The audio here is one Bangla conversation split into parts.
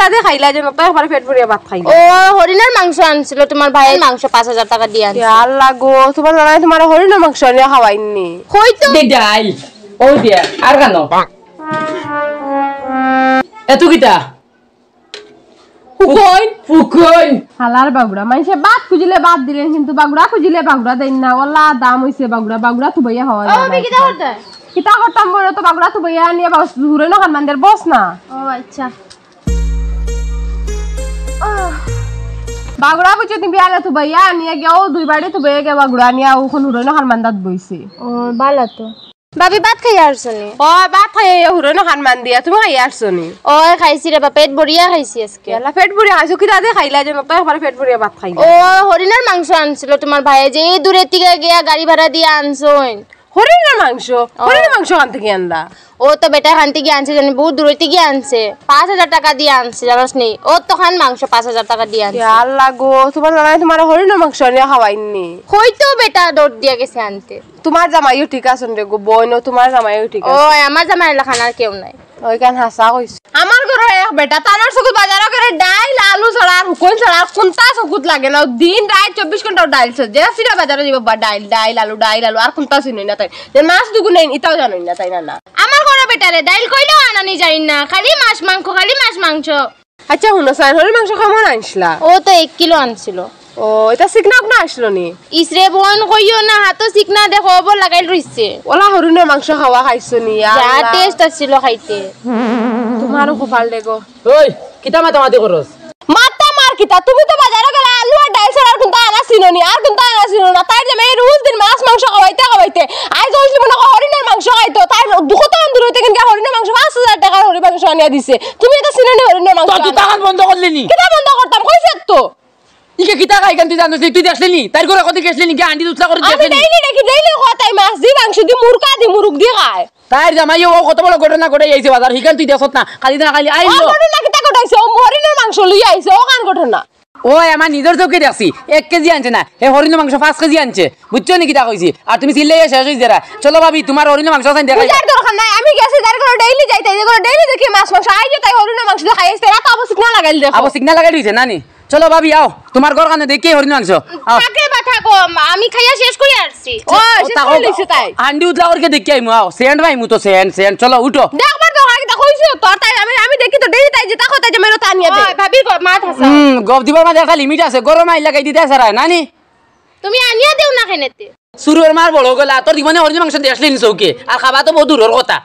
রাতে খাইলা যে নতাই আমার হালার বাগুড়া মাইছে বাদ খুঁজিলে বাদ দিলেন কিন্তু বাগুড়া খুঁজিলে বাগুড়া দেন না ওলা দাম হইছে বাগুড়া বাগুড়া তো বইয়া হওয়া যায় আমি কিটা করতে কিটা করতাম বলে তো বাগুড়া তো বইয়া নিয়ে কান মান্দের বস না ও আচ্ছা বাগুড়া কইছে তুমি বিয়ালে তো ভাইয়া আনিয়া গেও দুই বাড়ি তো ভাইয়া গেও বাগুড়া আনিয়া ওখন উড়াইনো হারমান্দাত বইছে ও বালা তো বাবি ভাত খাই আসছনি ও ভাত খাই হুরনো হানমান দিয়া তুমি খাই আসছনি ও খাইছি রে পেট বড়িয়া খাইছি আজকে এলা পেট বড়িয়া খাইছো কি দাদে খাইলা যে মতো আমার পেট বড়িয়া ভাত খাই ও হরিণার মাংস আনছিল তোমার ভাইয়ে যে দূরে থেকে গিয়া গাড়ি ভাড়া দিয়া আনছইন হরিণের মাংস হরিণের মাংস আনতে গিয়ে আনদা ও তো বেটা খানতে গিয়ে আনছে জানি বহুত দূরে থেকে আনছে পাঁচ হাজার টাকা দিয়ে আনছে জানাস নেই ও তো খান মাংস পাঁচ হাজার টাকা দিয়ে আনছে আল্লাহ গো তোমার জানাই তোমার হরিণের মাংস আনিয়ে খাওয়াইনি হয়তো বেটা দৌড় দিয়ে গেছে আনতে তোমার জামাইও ঠিক আছে রে গো বইনও তোমার জামাইও ঠিক আছে ও আমার জামাই খানার কেউ নাই ওইখান হাসা কইছো আমার ঘরে এক বেটা তানোর চকুত বাজারও করে ডাইল আলু ছাড়া আর হুকুন ছাড়া কোনটা চকুত লাগে না দিন রাত চব্বিশ ঘন্টা ডাইল যে সিরা বাজারে যাব ডাইল ডাইল আলু ডাইল আলু আর কোনটা চিনি না তাই যে মাছ দুগুণ ইটাও জানি না তাই না না আমার ঘরে বেটারে ডাইল কইলেও আনানি জানি না খালি মাছ মাংস খালি মাছ মাংস আচ্ছা শুনো স্যার হরি মাংস খামো আনছিলা ও তো এক কিলো আনছিল ও এটা সিগনা আপনা আসলো নি ইসরে বোন কইও না হাতো সিগনা দেখো অব লাগাইল রইছে ওলা মাংস খাওয়া খাইছো নি যা টেস্ট আছিল খাইতে তোমারও কপাল ওই কিতা করস মাতা মার কিতা তুমি তো বাজারে আলু আর ডাল ছাড়া আর কোনটা আনা ছিল নি আর কোনটা আনা না তাই যে রোজ দিন মাছ মাংস খাওয়াইতে খাওয়াইতে আই হইছিল মনে হরিণের মাংস খাইতো তাই দুঃখ তো অন্তর হইতে কিন্তু হরিণের মাংস পাঁচ হাজার টাকার মাংস আনিয়া দিছে তুমি এটা সিনেনি হরিণের মাংস তুই বন্ধ করলি নি কিতা বন্ধ ইকে কিতা কাই কান্তি জানো তুই দেখছিলি তার করে কত গেছিলি নাকি আন্টি দুতলা করে আমি দেইনি নাকি দেইনি কথাই মাছ দি মাংস দি মুরকা দি মুরুক দি খায় তার জামাই ও কত বড় ঘটনা ঘটে আইছে বাজার হিকান তুই দেখছত না খালি না খালি আইলো আমার না কিতা ঘটাইছে ও মরিনের মাংস লই আইছে ও কান ঘটনা ওই আমার নিজের চোখে দেখছি এক কেজি আনছে না হে হরিণ মাংস পাঁচ কেজি আনছে বুঝছো নাকি তা কইছি আর তুমি চিল্লে শেষ হইছে রা চলো ভাবি তোমার হরিণ মাংস আছেন দেখাই যার দরকার নাই আমি গেছি যার কোনো ডেইলি যাইতে যে কোনো ডেইলি দেখি মাছ মাংস আইজে তাই হরিণ মাংস দেখাই আসতে রাত আবার সিগনাল লাগাইল দেখো আবার সিগনাল লাগাই দিছে নানি চলো ভাবি আও তোমার ঘর কানে দেখি হরিণ মাংস কাকে বাথা আমি খাইয়া শেষ করি আসছি ও শেষ করে তাই হান্ডি উঠলা ওরকে দেখি আইমু আও সেন্ড ভাই মু তো সেন্ড সেন্ড চলো উঠো দেখবার তো আগে দেখো হইছো তোর তাই আমি আমি দেখি তো দেরি তাই যে তাকো তাই যে মেরো তান নিয়ে ওই ভাবি মাথা আছে হুম গপ দিবার মাঝে একটা লিমিট আছে গরম আই লাগাই দিতে সারা নানি তুমি আনিয়া দেও না খেনেতে সুরুর মার বড় গলা তোর জীবনে হরিণ মাংস দেখলেন চৌকে আর খাবা তো বহুত দূরের কথা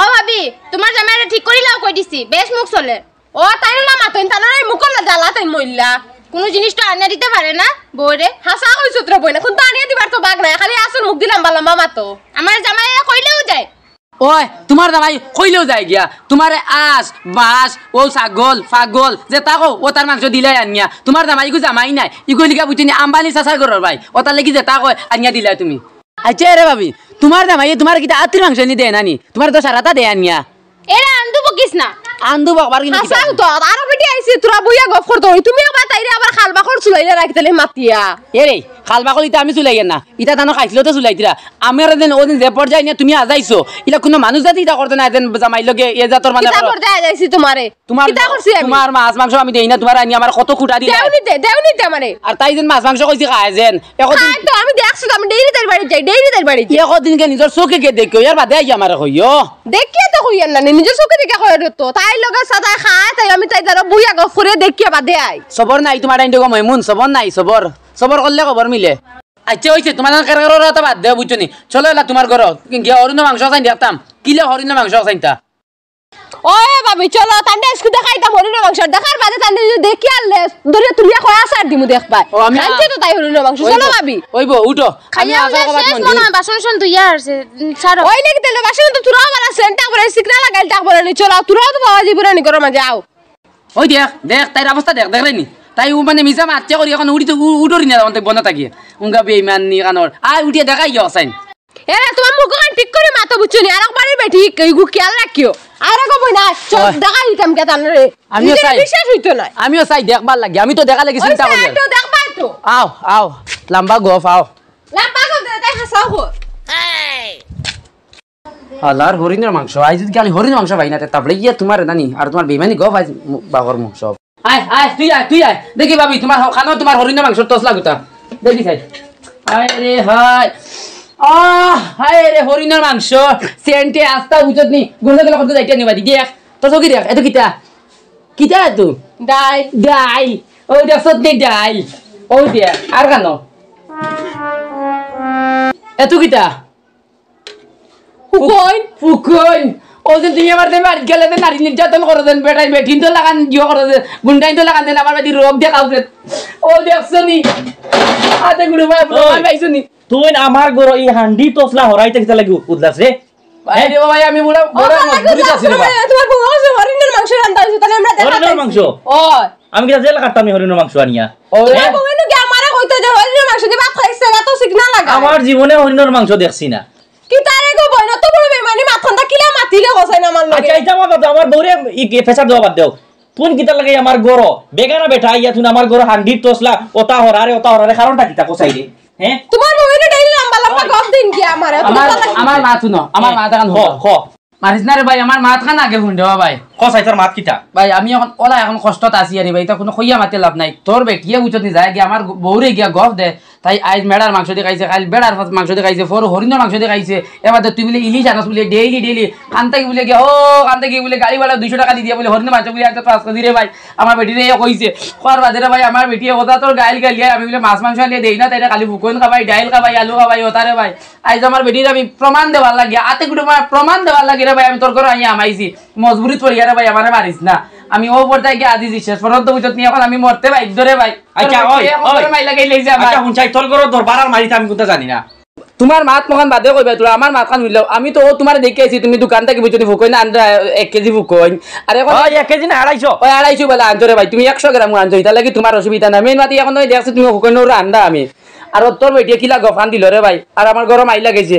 ও ভাবি তোমার জামাইরা ঠিক করি লাও কই দিছি বেশ মুখ চলে ও তাই না মাতেন তাই না মুখ না জ্বালা তাই মইল্লা কোনো জিনিসটা আনিয়া দিতে পারে না বইরে হাসা ওই সূত্র বই না তো আনিয়া দিবার তো বাঘ নাই খালি আসল মুখ দিলাম বালাম মামা তো আমার জামাই কইলেও যায় ওই তোমার দাবাই কইলেও যায় গিয়া তোমারে আস বাস ও ছাগল ফাগল যে তাকো ও তার মাংস দিলাই আনিয়া তোমার দামাই ইগু জামাই নাই ইগু লিগা বুঝিনি আম্বানি সাসার ঘর ভাই ও তার লাগি যে তাকো আনিয়া দিলাই তুমি আচ্ছা রে ভাবি তোমার দামাই তোমার কিটা আত্মীয় মাংস নি দেয় নানি তোমার তো সারাটা দেয় আনিয়া এরা আন্দু বকিস না আন্দু বাবার কিনা হাসাং তো আর বেটি আইছি তোরা বুইয়া গপ করতে হই তুমি আবার তাইরে আবার খালবা কর চুলাইলে রাখি তালে মাতিয়া এরে রে খালবা কল আমি চুলাই না ইটা দানো খাইছিল তো চুলাই দিরা আমি আর দিন ওদিন যে পর্যায়ে নিয়ে তুমি আজাইছো ইলা কোনো মানুষ জাতি ইটা করতে না দেন জামাই লগে এ জাতর মানে ইতা করতে আজাইছি তোমারে তোমার ইটা করছি আমি তোমার মাছ মাংস আমি দেই না তোমার আনি আমার কত খুটা দিলা দেউনি দে দেউনি দে মানে আর তাই দিন মাছ মাংস কইছি খায় যেন একদিন তো আমি দেখছো আমি ডেইরি তার বাড়ি যাই ডেইরি তার বাড়ি যাই একদিন কে নিজর চোখে কে দেখিও ইয়ার বাদে আই আমারে কইও দেখিয়ে তো কইয়ার না নিজর চোখে দেখা কইর তো তাই তাই লগে সাদা খায় তাই আমি তাই তারা বুইয়া গফরে দেখিয়ে বাদে আই সবর নাই তোমার আইন গো মইমুন সবর নাই সবর সবর করলে খবর মিলে আচ্ছা হইছে তোমার কার কারো বাদ দে বুঝছো নি চলো এলা তোমার ঘর কি অরিন্দ মাংস চাই দেখতাম কিলে হরিন্দ মাংস চাইতা ওয়ে ভাবি চলো তান্ডে ইস্কু দেখাইতাম হরিণ মাংস দেখার বাদে তান্ডে যদি দেখি আনলে দরিয়া তুলিয়া কয় আসার দিমু দেখবা জানছি তো তাই হরিণ মাংস চলো ভাবি ওইব উঠো খাইয়া উঠে বাসন শুন তুই আসছে ছাড়ো ওই নাকি তেলে বাসন তো তুরা আমার আছে তারপরে সিগনাল লাগাইল তারপরে নি চলো তুরা তো বাবা দিবুরা নি গরমে যাও ওই দেখ দেখ তাইর অবস্থা দেখ দেখ নি তাই ও মানে মিছা মাতছে করি এখন উড়ি তো উড়ি না তখন বন্ধ থাকি উঙ্গা বেইমান নি কানর আই উঠিয়া দেখাই যাও সাইন এরা তোমার মুখ ঠিক করে মাথা বুঝছো নি আর একবারে বেঠি কেউ খেয়াল রাখিও আরে কব দেখা দিতাম আমিও চাই বিশ্বাস হইতো আমিও চাই দেখবার লাগি আমি দেখা লাগি চিন্তা গফ আও লম্বা গফ দেখা হরিণের মাংস আই যদি গালি হরিণের মাংস ভাই না তারপরে গিয়া তোমার জানি আর তোমার বেমানি গফ আই বাগর মাংস সব আয় আয় তুই আয় তুই আয় দেখি ভাবি তোমার খানো তোমার হরিণের মাংস তসলা গুতা দেখি আয় রে হায় আহ হায় রে হরিণার মাংস সেন্টে আস্তা উচত নি গুন্ডা গেলে কত যাইতে নিবা দি তো চকি দেখ এত কিতা কিতা এতো ডাইল ডাইল ও দেখ সত্যি ডাইল ও দেখ আর কেন এত কিতা ফুকন ফুকন ও দিন তুমি আমার দেবে আটকে লেন নারী নির্যাতন করে দেন বেটাই বেটিন তো লাগান ইয়ে করে দেন গুন্ডাইন তো লাগান দেন আমার বাড়ি রোগ দেখাও দেন ও দেখছো নি আতে গুলো ভাই পাইছো নি তুই আমার ঘর এই হান্ডি তোসলা হরাইতে কি লাগি উদলাস রে হ্যাঁ? আমি বুড়া তোমার হরিণের মাংস রান্না তাহলে আমরা দেখা হরিণের মাংস ও আমি কি জেল কাটতাম হরিণের মাংস আনিয়া ও বউ কি আমারে কইতে যে হরিণের মাংস যে বাপ খাইছে না তো সিগনাল লাগা আমার জীবনে হরিণের মাংস দেখছি না কসাই আমার আচ্ছা মাত খান আগে শুন দেওয়া ভাই কসাই তোর মাত কিতা ভাই আমি এখন এখন কষ্টত আছি ভাই এটা কোনো কইয়া মাতে লাভ নাই তোর বেটিয়ে উচত নি যায় গিয়া আমার বউরে গিয়া গপ দে তাই আজ মেড়ার মাংস দিয়ে খাইছে কাল বেড়ার মাংস দিয়ে খাইছে ফর মাংস দিয়ে খাইছে এবার তুই বলে ইলিশ আনস বলে ডেইলি ডেইলি কি বলে গিয়ে ও কান্তাকে বলে গাড়ি ভাড়া দুশো টাকা দিয়ে বলে হরিণ মাংস বলে একটা পাঁচশো দিয়ে ভাই আমার বেটিরে কইছে খোয়ার বাজারে ভাই আমার বেটি ওটা তোর গাইল গালিয়ে আমি বলে মাছ মাংস আনিয়ে দেই না তাই খালি ভুকন খাবাই ডাইল খাবাই আলু খাবাই ওতারে ভাই আজ আমার বেটির আমি প্রমাণ দেওয়ার লাগে আতে গুটে প্রমাণ দেওয়ার লাগে রে ভাই আমি তোর করে আইয়া আমাইছি মজবুরি তোর ভাই আমার মারিস না আমি ও পর্দায় গিয়ে আজি দিছে পর্যন্ত বুঝত নি এখন আমি মরতে ভাই ধরে ভাই আচ্ছা ওই ওই মাই লাগাই লই যা আচ্ছা হুন তোর গরো দরবার আর মারি আমি কোনটা জানি না তোমার মাত মখান বাদে কইবা তোরা আমার মাতখান উইলাও আমি তো ও তোমার দেখে আইছি তুমি দোকান থেকে বুঝতে ফুকই না আনরা 1 কেজি ফুকই আরে এখন ওই 1 কেজি না 250 ওই 250 বলে রে ভাই তুমি 100 গ্রাম আনজো ইতা লাগি তোমার অসুবিধা না মেন মাতি এখন তুমি দেখছ তুমি ফুকই না আনডা আমি আর তোর বেটিয়া কিলা গফান দিল রে ভাই আর আমার গরম আইলা গেছে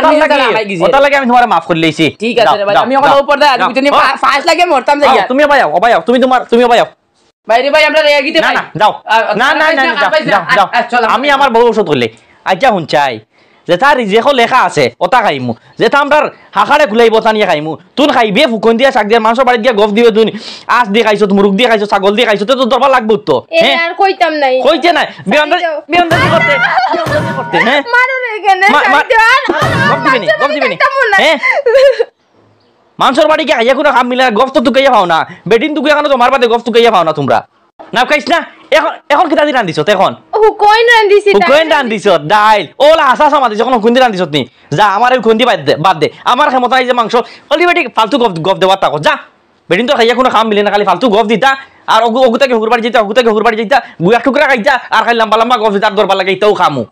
আমি মাফ করে আমি ওখানে উপর তুমি ফার্স্ট লাগে মরতাম যাই তুমি ভাই ভাই তুমি তুমি ভাই বাইরে ভাই না না আমি আমার বউ ওষুধ করলে আচ্ছা হুন চাই যে তার রিজেক লেখা আছে ওটা খাইমু যেথা আমরা হাঁকারে ঘুলাই বতা নিয়ে খাইমু তুন খাইবে ফুকন দিয়ে শাক দিয়ে মাংস বাড়ি দিয়ে গফ দিবে তুন আস দিয়ে খাইছো মুরুখ দিয়ে খাইছো ছাগল দিয়ে খাইছো তো তোর দরবার লাগবো তো কইতাম নাই কইতে নাই বিয়ান্দাজ বিয়ান্দাজ করতে হ্যাঁ গফ দিবেনি হ্যাঁ মাংসর বাড়ি গিয়ে খাইয়া কোনো খাম মিলে গফ তো তুকাইয়া পাও না বেডিন তুকাইয়া কেন তোমার বাদে গফ তুকাইয়া পাও না তোমরা না খাইছ না এখন এখন কিতা দিন রান্ধিছো দিছো এখন হুকইন রান্দিছি হুকইন যা আমার হুকুন্দি বাদ দে বাদ দে আমার ক্ষমতা যে মাংস অলি বেটি ফালতু গপ গপ যা বেটিন তো খাইয়া কোনো কাম মিলে না খালি ফালতু গপ দিতা আর অগুতাকে হুকুর বাড়ি যেতা অগুতাকে হুকুর বাড়ি যেতা বুয়া টুকরা খাইতা আর খালি লম্বা লম্বা গপ দিতা আর দরবার লাগে তাও খামু